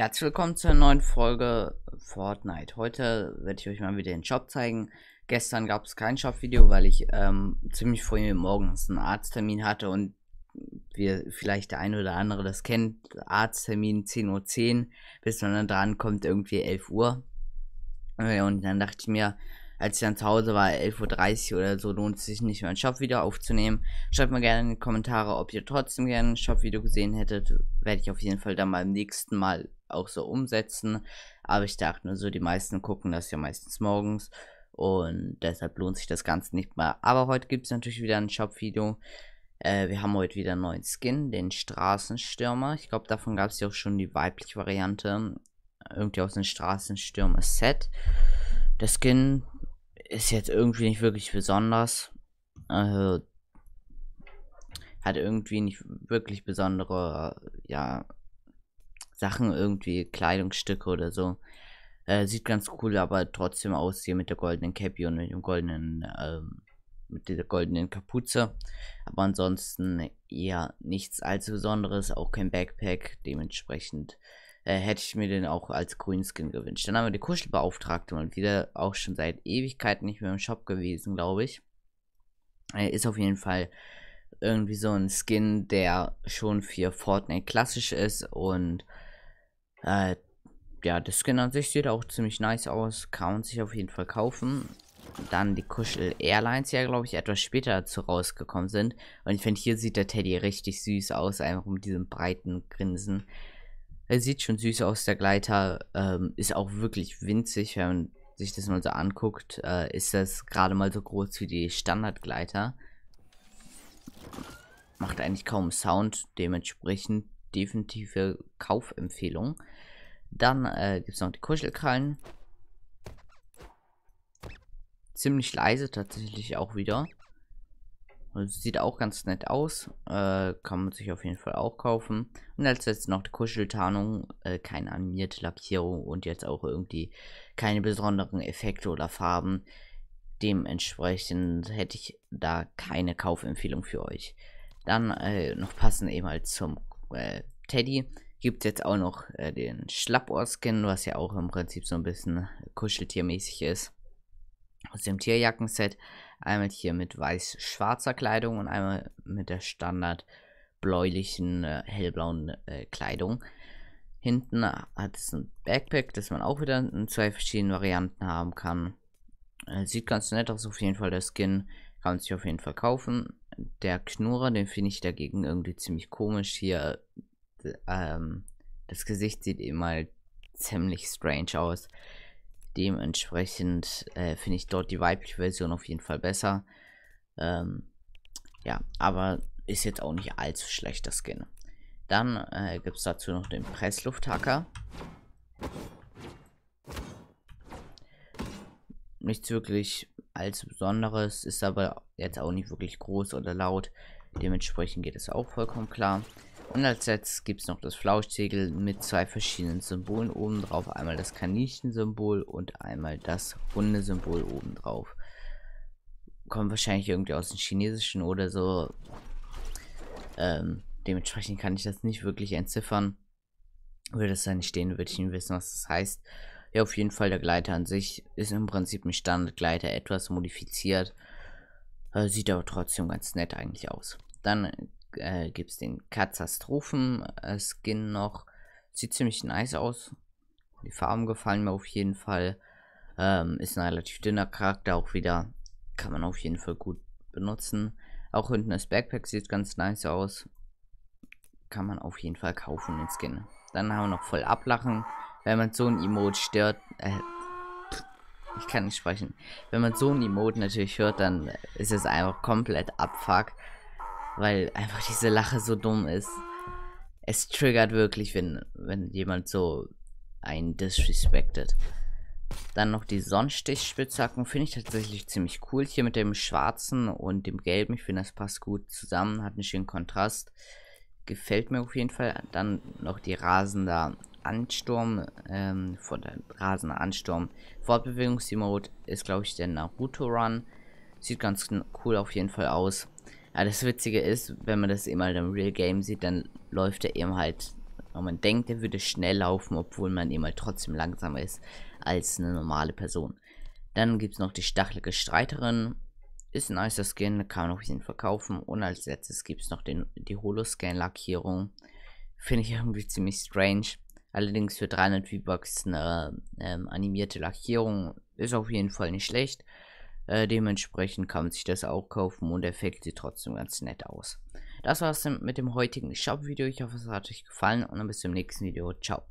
Herzlich willkommen zur neuen Folge Fortnite. Heute werde ich euch mal wieder den Shop zeigen. Gestern gab es kein Shop-Video, weil ich ähm, ziemlich früh morgens einen Arzttermin hatte und wir vielleicht der eine oder andere das kennt. Arzttermin 10.10 Uhr, bis man dann dran kommt, irgendwie 11 Uhr. Und dann dachte ich mir, als ich dann zu Hause war, 11.30 Uhr oder so, lohnt es sich nicht mehr ein Shop-Video aufzunehmen. Schreibt mir gerne in die Kommentare, ob ihr trotzdem gerne ein Shop-Video gesehen hättet. Werde ich auf jeden Fall dann beim nächsten Mal auch so umsetzen. Aber ich dachte nur so, die meisten gucken das ja meistens morgens. Und deshalb lohnt sich das Ganze nicht mehr. Aber heute gibt es natürlich wieder ein Shop-Video. Äh, wir haben heute wieder einen neuen Skin, den Straßenstürmer. Ich glaube, davon gab es ja auch schon die weibliche Variante. Irgendwie aus dem Straßenstürmer-Set. Der Skin ist jetzt irgendwie nicht wirklich besonders. Also, hat irgendwie nicht wirklich besondere, ja, Sachen, irgendwie Kleidungsstücke oder so. Äh, sieht ganz cool, aber trotzdem aus hier mit der goldenen Cappy und mit dem goldenen, ähm, mit der goldenen Kapuze. Aber ansonsten eher nichts allzu Besonderes, auch kein Backpack, dementsprechend äh, hätte ich mir den auch als Grünskin gewünscht. Dann haben wir die Kuschelbeauftragte mal wieder, auch schon seit Ewigkeiten nicht mehr im Shop gewesen, glaube ich. Äh, ist auf jeden Fall irgendwie so ein Skin, der schon für Fortnite klassisch ist und äh, ja, das Skin an sich sieht auch ziemlich nice aus, kann man sich auf jeden Fall kaufen. Dann die Kuschel Airlines, die ja, glaube ich, etwas später dazu rausgekommen sind. Und ich finde, hier sieht der Teddy richtig süß aus, einfach mit diesem breiten Grinsen. Er sieht schon süß aus, der Gleiter. Ähm, ist auch wirklich winzig, wenn man sich das mal so anguckt. Äh, ist das gerade mal so groß wie die Standardgleiter. Macht eigentlich kaum Sound, dementsprechend definitive Kaufempfehlung. Dann äh, gibt es noch die Kuschelkrallen. Ziemlich leise tatsächlich auch wieder. Also sieht auch ganz nett aus. Äh, kann man sich auf jeden Fall auch kaufen. Und als letztes noch die Kuscheltarnung, äh, keine animierte Lackierung und jetzt auch irgendwie keine besonderen Effekte oder Farben. Dementsprechend hätte ich da keine Kaufempfehlung für euch. Dann äh, noch passend eben halt zum äh, Teddy gibt es jetzt auch noch äh, den Schlappohr-Skin, was ja auch im Prinzip so ein bisschen kuscheltiermäßig ist. Aus dem Tierjackenset. set Einmal hier mit weiß-schwarzer Kleidung und einmal mit der standard bläulichen, äh, hellblauen äh, Kleidung. Hinten hat es ein Backpack, das man auch wieder in zwei verschiedenen Varianten haben kann. Äh, sieht ganz nett aus, auf jeden Fall der Skin. Kann man sich auf jeden Fall kaufen. Der Knurrer, den finde ich dagegen irgendwie ziemlich komisch. Hier, ähm, das Gesicht sieht eben mal ziemlich strange aus. Dementsprechend äh, finde ich dort die weibliche Version auf jeden Fall besser. Ähm, ja, aber ist jetzt auch nicht allzu schlecht, das Skin. Dann äh, gibt es dazu noch den Presslufthacker. Nichts wirklich allzu Besonderes, ist aber jetzt auch nicht wirklich groß oder laut. Dementsprechend geht es auch vollkommen klar. Und als letztes gibt es noch das Flauschsegel mit zwei verschiedenen Symbolen obendrauf. Einmal das Kaninchen-Symbol und einmal das Hundesymbol obendrauf. Kommt wahrscheinlich irgendwie aus dem Chinesischen oder so. Ähm, dementsprechend kann ich das nicht wirklich entziffern. Würde das dann stehen, würde ich nicht wissen, was das heißt. Ja, auf jeden Fall, der Gleiter an sich ist im Prinzip ein Standardgleiter, etwas modifiziert. Äh, sieht aber trotzdem ganz nett eigentlich aus. Dann äh, gibt es den Katastrophen-Skin noch. Sieht ziemlich nice aus. Die Farben gefallen mir auf jeden Fall. Ähm, ist ein relativ dünner Charakter auch wieder. Kann man auf jeden Fall gut benutzen. Auch hinten das Backpack sieht ganz nice aus. Kann man auf jeden Fall kaufen, den Skin. Dann haben wir noch voll ablachen. Wenn man so ein Emote stört, äh, ich kann nicht sprechen. Wenn man so ein Emote natürlich hört, dann ist es einfach komplett abfuck weil einfach diese Lache so dumm ist. Es triggert wirklich, wenn, wenn jemand so einen disrespected. Dann noch die Sonnenstichspitzhacken finde ich tatsächlich ziemlich cool. Hier mit dem schwarzen und dem gelben. Ich finde, das passt gut zusammen. Hat einen schönen Kontrast. Gefällt mir auf jeden Fall. Dann noch die rasender Ansturm. Ähm, von der rasender Ansturm. Fortbewegungsmode ist, glaube ich, der Naruto Run. Sieht ganz cool auf jeden Fall aus. Aber das Witzige ist, wenn man das immer halt im Real Game sieht, dann läuft er eben halt, und man denkt, er würde schnell laufen, obwohl man eben halt trotzdem langsamer ist als eine normale Person. Dann gibt es noch die stachelige Streiterin. Ist ein nicer Skin, kann man auch ein bisschen verkaufen. Und als letztes gibt es noch den, die Holoscan-Lackierung. Finde ich irgendwie ziemlich strange. Allerdings für 300 V-Bucks eine ähm, animierte Lackierung ist auf jeden Fall nicht schlecht. Äh, dementsprechend kann man sich das auch kaufen und der Effekt sieht trotzdem ganz nett aus. Das war's mit dem heutigen Shop-Video. Ich hoffe, es hat euch gefallen und dann bis zum nächsten Video. Ciao.